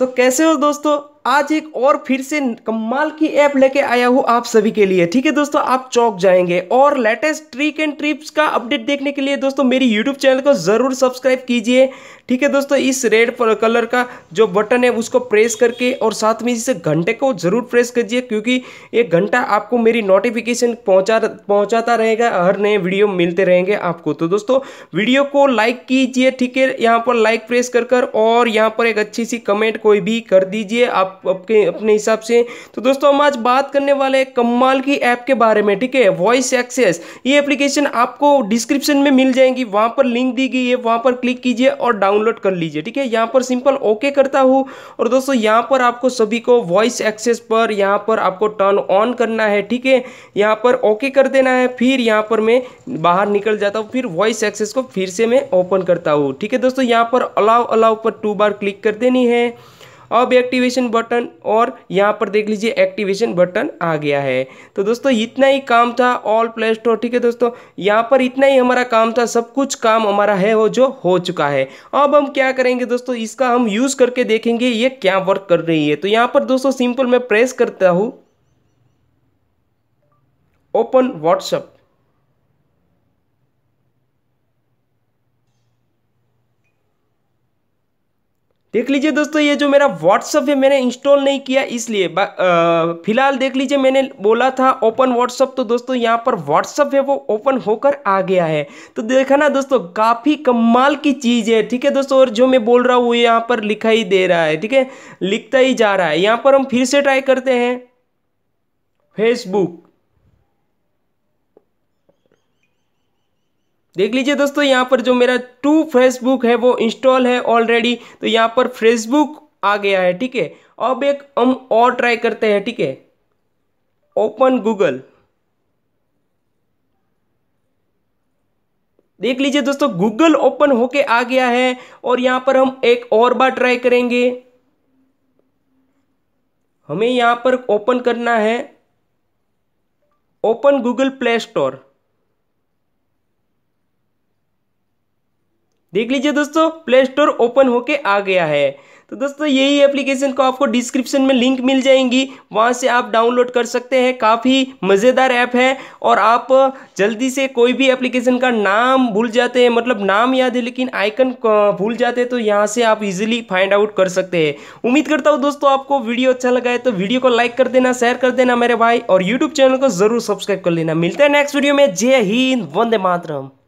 तो कैसे हो दोस्तों आज एक और फिर से कमाल की ऐप लेके आया हूँ आप सभी के लिए ठीक है दोस्तों आप चौक जाएंगे और लेटेस्ट ट्रिक एंड ट्रिप्स का अपडेट देखने के लिए दोस्तों मेरी यूट्यूब चैनल को ज़रूर सब्सक्राइब कीजिए ठीक है दोस्तों इस रेड कलर का जो बटन है उसको प्रेस करके और साथ में इसे घंटे को ज़रूर प्रेस कीजिए क्योंकि एक घंटा आपको मेरी नोटिफिकेशन पहुँचा पहुँचाता रहेगा हर नए वीडियो मिलते रहेंगे आपको तो दोस्तों वीडियो को लाइक कीजिए ठीक है यहाँ पर लाइक प्रेस कर और यहाँ पर एक अच्छी सी कमेंट कोई भी कर दीजिए आप आप आपके अपने हिसाब से तो दोस्तों हम आज बात करने वाले हैं कमाल की ऐप के बारे में ठीक है वॉइस एक्सेस ये एप्लीकेशन आपको डिस्क्रिप्शन में मिल जाएंगी वहाँ पर लिंक दी गई है वहाँ पर क्लिक कीजिए और डाउनलोड कर लीजिए ठीक है यहाँ पर सिंपल ओके करता हूँ और दोस्तों यहाँ पर आपको सभी को वॉइस एक्सेस पर यहाँ पर आपको टर्न ऑन करना है ठीक है यहाँ पर ओके कर देना है फिर यहाँ पर मैं बाहर निकल जाता हूँ फिर वॉइस एक्सेस को फिर से मैं ओपन करता हूँ ठीक है दोस्तों यहाँ पर अलाव अलाव पर टू बार क्लिक कर देनी है अब एक्टिवेशन बटन और यहाँ पर देख लीजिए एक्टिवेशन बटन आ गया है तो दोस्तों इतना ही काम था ऑल प्ले स्टोर ठीक है दोस्तों यहाँ पर इतना ही हमारा काम था सब कुछ काम हमारा है वो जो हो चुका है अब हम क्या करेंगे दोस्तों इसका हम यूज़ करके देखेंगे ये क्या वर्क कर रही है तो यहाँ पर दोस्तों सिंपल मैं प्रेस करता हूँ ओपन व्हाट्सअप देख लीजिए दोस्तों ये जो मेरा व्हाट्सअप है मैंने इंस्टॉल नहीं किया इसलिए फिलहाल देख लीजिए मैंने बोला था ओपन व्हाट्सअप तो दोस्तों यहाँ पर व्हाट्सअप है वो ओपन होकर आ गया है तो देखा ना दोस्तों काफ़ी कमाल की चीज़ है ठीक है दोस्तों और जो मैं बोल रहा हूँ वो यहाँ पर लिखा ही दे रहा है ठीक है लिखता ही जा रहा है यहाँ पर हम फिर से ट्राई करते हैं फेसबुक देख लीजिए दोस्तों यहाँ पर जो मेरा टू फेसबुक है वो इंस्टॉल है ऑलरेडी तो यहाँ पर फेसबुक आ गया है ठीक है अब एक हम और ट्राई करते हैं ठीक है ओपन गूगल देख लीजिए दोस्तों गूगल ओपन होके आ गया है और यहाँ पर हम एक और बार ट्राई करेंगे हमें यहाँ पर ओपन करना है ओपन गूगल प्ले स्टोर देख लीजिए दोस्तों प्ले स्टोर ओपन होके आ गया है तो दोस्तों यही एप्लीकेशन को आपको डिस्क्रिप्शन में लिंक मिल जाएंगी वहाँ से आप डाउनलोड कर सकते हैं काफ़ी मज़ेदार ऐप है और आप जल्दी से कोई भी एप्लीकेशन का नाम भूल जाते हैं मतलब नाम याद है लेकिन आइकन भूल जाते हैं तो यहाँ से आप इजीली फाइंड आउट कर सकते हैं उम्मीद करता हूँ दोस्तों आपको वीडियो अच्छा लगा है तो वीडियो को लाइक कर देना शेयर कर देना मेरे भाई और यूट्यूब चैनल को ज़रूर सब्सक्राइब कर लेना मिलता है नेक्स्ट वीडियो में जय हिंद वंदे मातरम